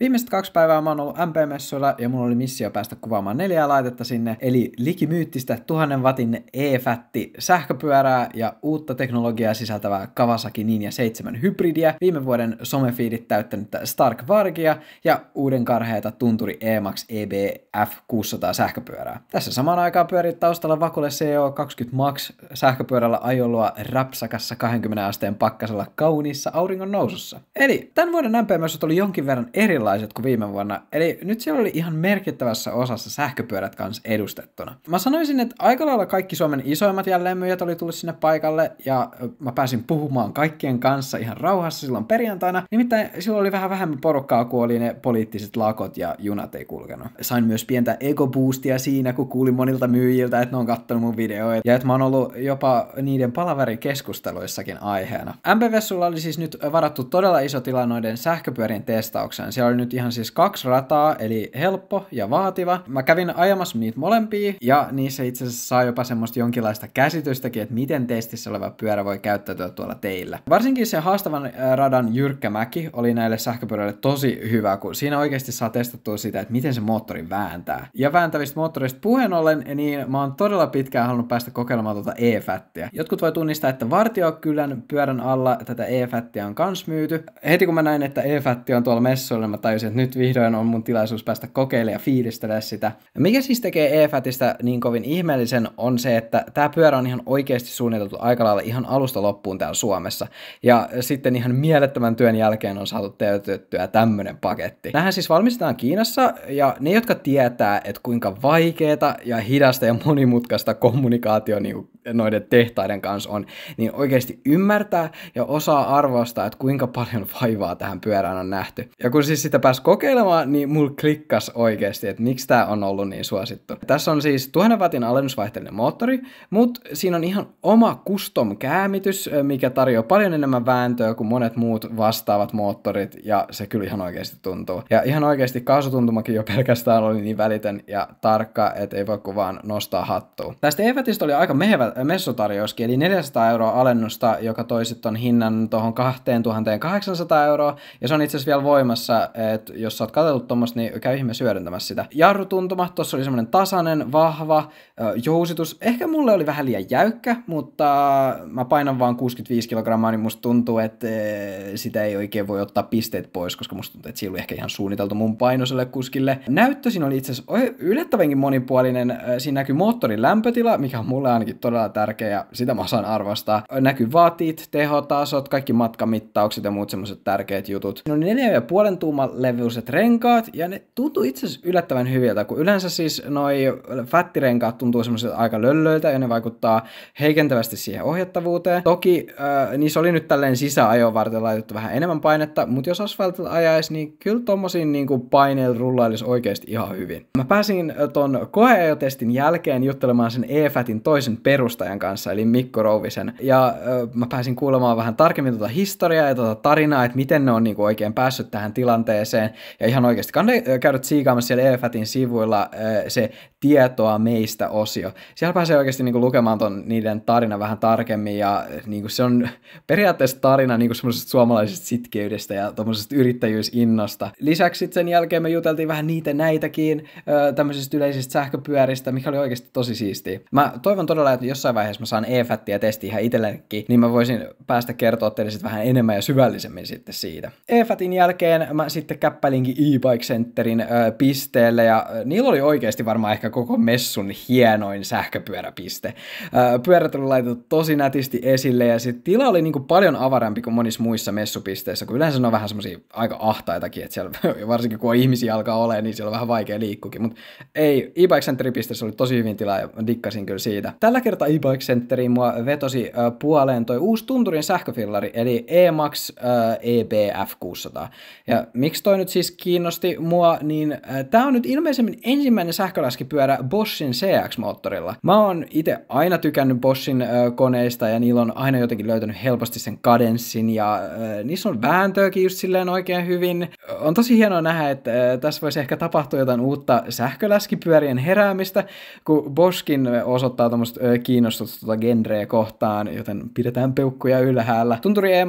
Viimeiset kaksi päivää mä oon ollut MP-messuilla ja mulla oli missio päästä kuvaamaan neljää laitetta sinne, eli likimyyttistä 1000 vatin e-fätti sähköpyörää ja uutta teknologiaa sisältävää Kawasaki Ninja 7 hybridiä, viime vuoden somefiidit täyttänyt Stark Vargia ja uuden karheita tunturi e-max EBF 600 sähköpyörää. Tässä samaan aikaan pyörii taustalla Vakule CO20 Max sähköpyörällä ajolua rapsakassa 20 asteen pakkasella kauniissa auringon nousussa. Eli tämän vuoden MP-messut oli jonkin verran erilainen erilaiset kuin viime vuonna. Eli nyt siellä oli ihan merkittävässä osassa sähköpyörät kanssa edustettuna. Mä sanoisin, että aika lailla kaikki Suomen isoimmat jälleenmyyjät oli tullut sinne paikalle ja mä pääsin puhumaan kaikkien kanssa ihan rauhassa silloin perjantaina. Nimittäin silloin oli vähän vähemmän porukkaa, kun oli ne poliittiset lakot ja junat ei kulkenut. Sain myös pientä ego-boostia siinä, kun kuulin monilta myyjiltä, että ne on kattonut mun videoita ja että mä oon ollut jopa niiden palaverikeskusteluissakin aiheena. sulla oli siis nyt varattu todella iso tila noiden sähköpyörien testaukseen. Siellä oli oli nyt ihan siis kaksi rataa, eli helppo ja vaativa. Mä kävin ajamassa niitä molempia, ja niissä itse asiassa saa jopa semmoista jonkinlaista käsitystäkin, että miten testissä oleva pyörä voi käyttäytyä tuolla teillä. Varsinkin se haastavan äh, radan mäki oli näille sähköpyörille tosi hyvä, kun siinä oikeasti saa testattua sitä, että miten se moottori vääntää. Ja vääntävistä moottoreista puheen ollen, niin mä oon todella pitkään halunnut päästä kokeilemaan tuota e-fättiä. Jotkut voi tunnistaa, että Vartiokylän pyörän alla tätä e-fättiä on kans myyty. Heti kun mä näin, että e-fätti on tuolla messuilla, niin mä tajusin, että nyt vihdoin on mun tilaisuus päästä kokeilemaan ja fiilistellä sitä. Mikä siis tekee EFATista niin kovin ihmeellisen on se, että tämä pyörä on ihan oikeasti suunniteltu aika lailla ihan alusta loppuun täällä Suomessa. Ja sitten ihan mielettömän työn jälkeen on saatu täytettyä tämmöinen paketti. Nähän siis valmistetaan Kiinassa ja ne, jotka tietää, että kuinka vaikeeta ja hidasta ja monimutkaista kommunikaatio niin noiden tehtaiden kanssa on, niin oikeasti ymmärtää ja osaa arvostaa, että kuinka paljon vaivaa tähän pyörään on nähty. Ja kun siis sitä pääsi kokeilemaan, niin mulla klikkas oikeasti, että miksi tämä on ollut niin suosittu. Tässä on siis 1000 wattin alennusvaihteellinen moottori, mutta siinä on ihan oma custom käämitys, mikä tarjoaa paljon enemmän vääntöä kuin monet muut vastaavat moottorit, ja se kyllä ihan oikeasti tuntuu. Ja ihan oikeasti kaasutuntumakin jo pelkästään oli niin välitön ja tarkka, että ei voi kuin vaan nostaa hattua. Tästä e oli aika mehevä messutarjouskin, eli 400 euroa alennusta, joka toi sitten hinnan tuohon 2800 euroa, ja se on itse asiassa vielä voimassa, että jos sä oot katsellut tuommoista, niin käy ihme syödentämässä sitä. Jarrutuntuma, tuossa oli semmoinen tasainen, vahva, jousitus, ehkä mulle oli vähän liian jäykkä, mutta mä painan vaan 65 kilogrammaa, niin musta tuntuu, että e, sitä ei oikein voi ottaa pisteet pois, koska musta tuntuu, että siinä oli ehkä ihan suunniteltu mun painoselle kuskille. Näyttö siinä oli itse asiassa yllättävänkin monipuolinen, siinä näkyy moottorin lämpötila, mikä on mulle ainakin todella todella tärkeä ja sitä mä osaan arvostaa. Näkyy vaatit, tehotasot, kaikki matkamittaukset ja muut semmoiset tärkeät jutut. Ne on puolen tuuman levyiset renkaat ja ne tuntuu itse asiassa yllättävän hyviltä, kun yleensä siis noi fättirenkaat tuntuu semmoiset aika löllöiltä ja ne vaikuttaa heikentävästi siihen ohjattavuuteen. Toki äh, niissä oli nyt tälleen sisäajoon varten laitettu vähän enemmän painetta, mutta jos asfaltilla ajaisi, niin kyllä tommosiin niinku paineilla rullailisi oikeasti ihan hyvin. Mä pääsin ton koeajotestin jälkeen juttelemaan sen EFATin toisen perun perustajan kanssa, eli Mikko Rouvisen. Ja ö, mä pääsin kuulemaan vähän tarkemmin tuota historiaa ja tuota tarinaa, että miten ne on niinku oikein päässyt tähän tilanteeseen. Ja ihan oikeasti kannattaa käydä siikaamassa siellä EFATin sivuilla ö, se tietoa meistä osio. Siellä pääsee oikeasti niinku lukemaan ton niiden tarina vähän tarkemmin ja niinku se on periaatteessa tarina niinku semmoisesta suomalaisesta sitkeydestä ja tuommoisesta yrittäjyysinnosta. Lisäksi sitten sen jälkeen me juteltiin vähän niitä näitäkin tämmöisistä yleisistä sähköpyöristä, mikä oli oikeasti tosi siistiä. Mä toivon todella, että jos jossain vaiheessa mä saan e-fättiä testiä ihan itsellekin, niin mä voisin päästä kertoa teille sitten vähän enemmän ja syvällisemmin sitten siitä. E-fätin jälkeen mä sitten käppälinkin e-bike centerin ö, pisteelle ja niillä oli oikeasti varmaan ehkä koko messun hienoin sähköpyöräpiste. Ö, pyörät oli laitettu tosi nätisti esille ja sitten tila oli niinku paljon avarampi kuin monissa muissa messupisteissä, kun yleensä ne on vähän semmoisia aika ahtaitakin, että siellä varsinkin kun ihmisiä alkaa olemaan, niin siellä on vähän vaikea liikkukin, mutta ei, e-bike centerin pisteessä oli tosi hyvin tilaa ja dikkasin kyllä siitä. Tällä kertaa e-bike centeriin mua vetosi äh, puoleen toi uusi tunturin sähköfillari, eli E-Max äh, EBF 600. Ja miksi toi nyt siis kiinnosti mua, niin äh, tää on nyt ilmeisemmin ensimmäinen sähkölaskipyörä Boschin CX-moottorilla. Mä oon itse aina tykännyt Boschin äh, koneista ja niillä on aina jotenkin löytänyt helposti sen kadenssin ja äh, niissä on vääntöäkin just silleen oikein hyvin. On tosi hienoa nähdä, että äh, tässä voisi ehkä tapahtua jotain uutta sähkölaskipyörien heräämistä, kun Boschkin osoittaa tuommoista äh, kiinnostusta tuota genreä kohtaan, joten pidetään peukkuja ylhäällä. Tunturi e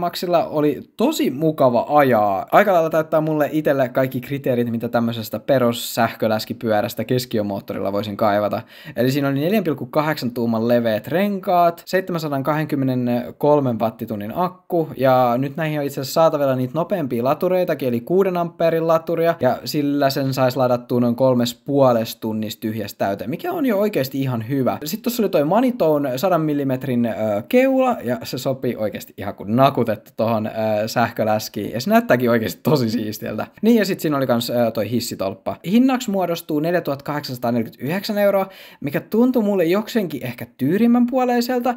oli tosi mukava ajaa. Aika lailla täyttää mulle itselle kaikki kriteerit, mitä tämmöisestä perussähköläskipyörästä keskiomoottorilla voisin kaivata. Eli siinä oli 4,8 tuuman leveät renkaat, 723 wattitunnin akku, ja nyt näihin on itse asiassa saatavilla niitä nopeampia latureitakin, eli 6 amperin laturia, ja sillä sen saisi ladattua noin kolmes puolesta tunnista tyhjästä täyteen, mikä on jo oikeasti ihan hyvä. Sitten tuossa oli toi kuntoon 100 mm keula, ja se sopii oikeasti ihan kuin nakutettu tuohon sähköläskiin, ja se näyttääkin oikeasti tosi siistiltä. Niin, ja sitten siinä oli myös toi hissitolppa. Hinnaksi muodostuu 4849 euroa, mikä tuntui mulle jokseenkin ehkä tyyrimmän puoleiselta,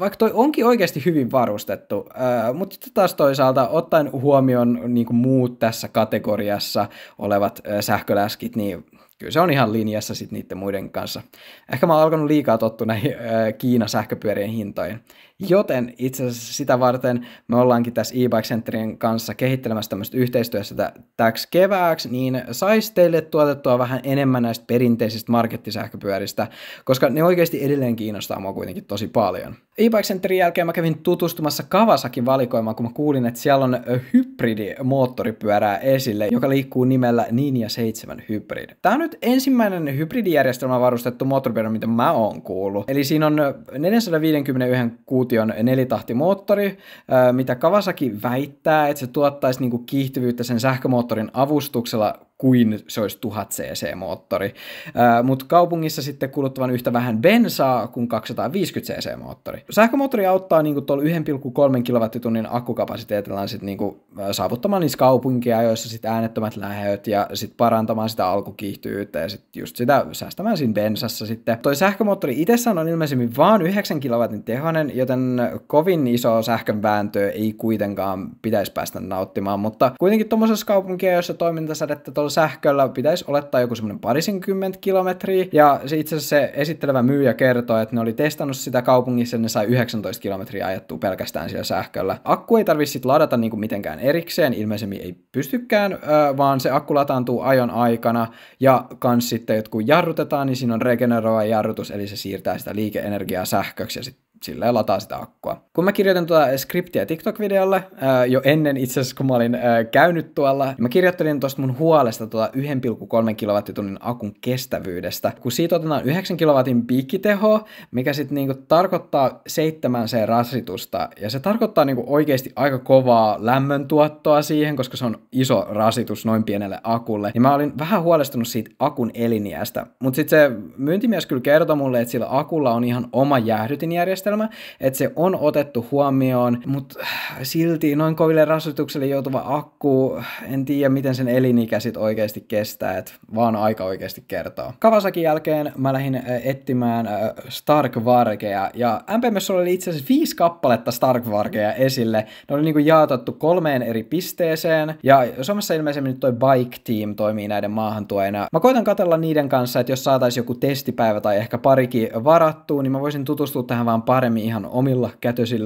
vaikka toi onkin oikeasti hyvin varustettu, mutta sitten taas toisaalta ottaen huomioon niin muut tässä kategoriassa olevat sähköläskit, niin kyllä se on ihan linjassa sitten niiden muiden kanssa. Ehkä mä oon alkanut liikaa tottua näihin äh, Kiinan sähköpyörien hintoihin. Joten itse asiassa sitä varten me ollaankin tässä e-bike centerin kanssa kehittelemässä tämmöistä yhteistyössä täksi kevääksi, niin saisi teille tuotettua vähän enemmän näistä perinteisistä markettisähköpyöristä, koska ne oikeasti edelleen kiinnostaa mua kuitenkin tosi paljon. E-bike centerin jälkeen mä kävin tutustumassa Kawasakin valikoimaan, kun mä kuulin, että siellä on hybridimoottoripyörää esille, joka liikkuu nimellä Ninja 7 Hybrid. Tää on nyt ensimmäinen hybridijärjestelmä varustettu moottoripyörä, mitä mä oon kuullut. Eli siinä on 451 kuution nelitahtimoottori, mitä Kawasaki väittää, että se tuottaisi niin kuin kiihtyvyyttä sen sähkömoottorin avustuksella kuin se olisi 1000 cc-moottori. Mutta kaupungissa sitten kuluttavan yhtä vähän bensaa kuin 250 cc-moottori. Sähkömoottori auttaa niinku tuolla 1,3 kilowattitunnin akkukapasiteetilla sit niinku saavuttamaan niissä kaupunkia, joissa sitten äänettömät lähöt ja sitten parantamaan sitä alkukiihtyyttä ja sitten just sitä säästämään siinä bensassa sitten. Toi sähkömoottori itsessään on ilmeisemmin vaan 9 kilowatin tehoinen, joten kovin iso sähkön vääntö ei kuitenkaan pitäisi päästä nauttimaan, mutta kuitenkin tuommoisessa kaupunkia, jossa toimintasädettä tuolla sähköllä pitäisi olettaa joku semmoinen parisenkymmentä kilometriä, ja se itse asiassa se esittelevä myyjä kertoo, että ne oli testannut sitä kaupungissa, ja ne sai 19 kilometriä ajettua pelkästään siellä sähköllä. Akku ei tarvitse sitten ladata niinku mitenkään erikseen, ilmeisemmin ei pystykään, vaan se akku lataantuu ajon aikana, ja kans sitten kun jarrutetaan, niin siinä on regeneroiva jarrutus, eli se siirtää sitä liikeenergiaa sähköksi, ja sitten silleen lataa sitä akkua. Kun mä kirjoitin tuota eh, skriptiä TikTok-videolle eh, jo ennen itse asiassa, kun mä olin ää, eh, käynyt tuolla, mä kirjoittelin tuosta mun huolesta tuota 1,3 kilowattitunnin akun kestävyydestä. Kun siitä otetaan 9 kilowatin piikkiteho, mikä sitten niinku tarkoittaa seitsemän se rasitusta, ja se tarkoittaa niinku oikeasti aika kovaa lämmön tuottoa siihen, koska se on iso rasitus noin pienelle akulle, niin mä olin vähän huolestunut siitä akun eliniästä. Mutta sitten se myyntimies kyllä kertoi mulle, että sillä akulla on ihan oma jäähdytinjärjestelmä, järjestelmä, että se on otettu huomioon, mutta silti noin koville rasvitukselle joutuva akku, en tiedä miten sen elinikä sit oikeasti kestää, että vaan aika oikeasti kertoo. Kavasakin jälkeen mä lähdin etsimään Stark Vargeja, ja MPMS oli itse asiassa viisi kappaletta Stark Vargeja esille. Ne oli niinku jaotettu kolmeen eri pisteeseen, ja Suomessa ilmeisesti nyt toi Bike Team toimii näiden maahantuojana. Mä koitan katella niiden kanssa, että jos saataisiin joku testipäivä tai ehkä parikin varattu, niin mä voisin tutustua tähän vaan paremmin paremmin ihan omilla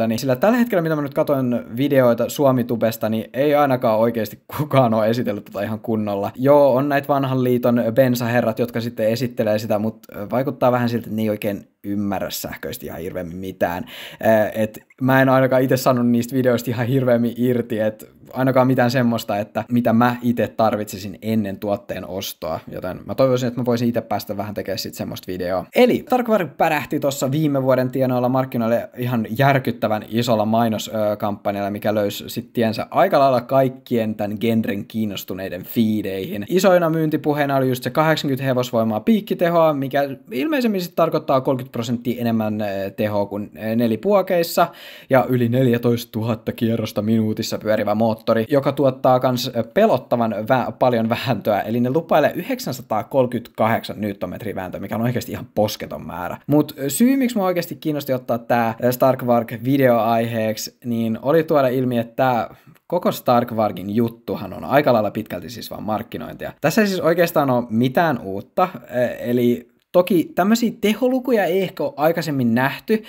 niin sillä tällä hetkellä, mitä mä nyt katsoin videoita Suomitubesta, niin ei ainakaan oikeasti kukaan ole esitellyt tota ihan kunnolla. Joo, on näitä vanhan liiton bensaherrat, jotka sitten esittelee sitä, mutta vaikuttaa vähän siltä, että ne ei oikein ymmärrä sähköisesti ihan hirveämmin mitään. Et mä en ainakaan itse sanonut niistä videoista ihan hirveämmin irti, että ainakaan mitään semmoista, että mitä mä itse tarvitsisin ennen tuotteen ostoa, joten mä toivoisin, että mä voisin itse päästä vähän tekemään sitten semmoista videoa. Eli Tarkvar pärähti tuossa viime vuoden tienoilla markkinoille ihan järkyttävän isolla mainoskampanjalla, mikä löysi sitten tiensä aika lailla kaikkien tämän genren kiinnostuneiden fiideihin. Isoina myyntipuheena oli just se 80 hevosvoimaa piikkitehoa, mikä ilmeisemmin sitten tarkoittaa 30 30 prosenttia enemmän eh, tehoa kuin eh, nelipuokeissa ja yli 14 000 kierrosta minuutissa pyörivä moottori, joka tuottaa myös eh, pelottavan vä- paljon vääntöä, eli ne lupailee 938 newtonmetriä vääntöä, mikä on oikeasti ihan posketon määrä. Mutta syy, miksi mä oikeasti kiinnosti ottaa tämä Starkvark videoaiheeksi, niin oli tuoda ilmi, että koko Starkvargin juttuhan on aika lailla pitkälti siis vaan markkinointia. Tässä ei siis oikeastaan ole mitään uutta, eli Toki tämmöisiä teholukuja ei ehkä ole aikaisemmin nähty,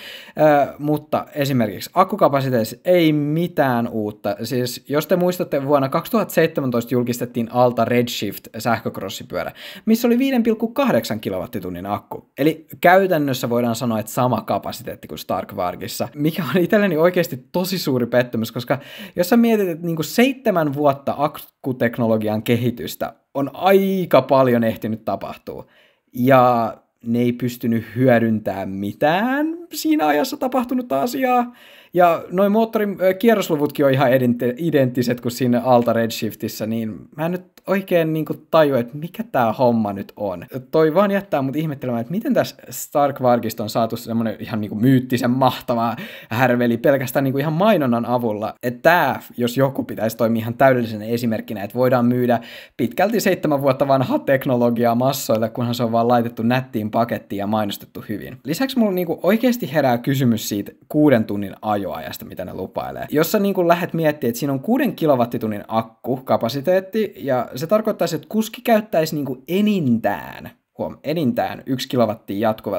mutta esimerkiksi akkukapasiteetissa ei mitään uutta. Siis jos te muistatte, vuonna 2017 julkistettiin Alta Redshift sähkökrossipyörä, missä oli 5,8 kilowattitunnin akku. Eli käytännössä voidaan sanoa, että sama kapasiteetti kuin stark Vargissa, mikä on itselleni oikeasti tosi suuri pettymys, koska jos sä mietit, että niinku seitsemän vuotta akkuteknologian kehitystä on aika paljon ehtinyt tapahtua, ja ne ei pystynyt hyödyntämään mitään siinä ajassa tapahtunutta asiaa. Ja noin moottorin kierrosluvutkin on ihan identtiset kuin siinä alta redshiftissä, niin mä en nyt oikein niin tajua, että mikä tämä homma nyt on. Toi vaan jättää mut ihmettelemään, että miten tässä Stark Vargista on saatu semmonen ihan niin myyttisen mahtava härveli pelkästään niin kuin ihan mainonnan avulla. Että tämä, jos joku pitäisi toimia ihan täydellisenä esimerkkinä, että voidaan myydä pitkälti seitsemän vuotta vanhaa teknologiaa massoille, kunhan se on vaan laitettu nättiin pakettiin ja mainostettu hyvin. Lisäksi mulla niin oikeasti herää kysymys siitä kuuden tunnin ajan ajoajasta, mitä ne lupailee. Jos sä niin kuin lähdet miettimään, että siinä on 6 kilowattitunnin akku kapasiteetti, ja se tarkoittaisi, että kuski käyttäisi niin enintään huom, enintään 1 kW jatkuva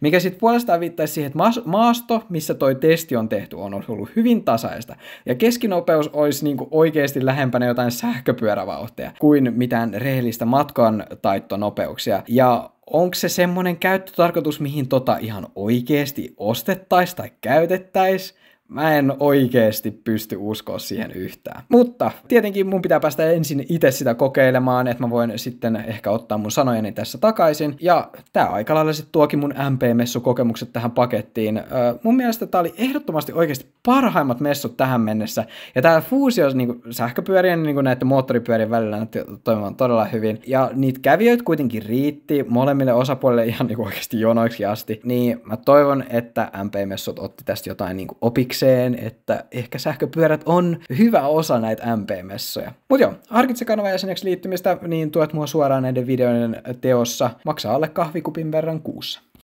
mikä sitten puolestaan viittaisi siihen, että maasto, missä toi testi on tehty, on ollut hyvin tasaista, ja keskinopeus olisi niinku oikeasti lähempänä jotain sähköpyörävauhtia kuin mitään rehellistä matkan taittonopeuksia, ja onko se semmoinen käyttötarkoitus, mihin tota ihan oikeasti ostettaisiin tai käytettäisiin, Mä en oikeasti pysty uskoa siihen yhtään. Mutta tietenkin mun pitää päästä ensin itse sitä kokeilemaan, että mä voin sitten ehkä ottaa mun sanojeni tässä takaisin. Ja tää aika lailla sitten tuokin mun MP-messukokemukset tähän pakettiin. mun mielestä tää oli ehdottomasti oikeasti parhaimmat messut tähän mennessä. Ja tää fuusio niinku, sähköpyörien kuin niinku näiden moottoripyörien välillä näytti toimivan todella hyvin. Ja niitä kävijöitä kuitenkin riitti molemmille osapuolille ihan niinku oikeasti jonoiksi asti. Niin mä toivon, että MP-messut otti tästä jotain niinku opiksi erikseen, että ehkä sähköpyörät on hyvä osa näitä MP-messoja. Mutta joo, harkitse kanavan jäseneksi liittymistä, niin tuet mua suoraan näiden videoiden teossa. Maksaa alle kahvikupin verran kuussa.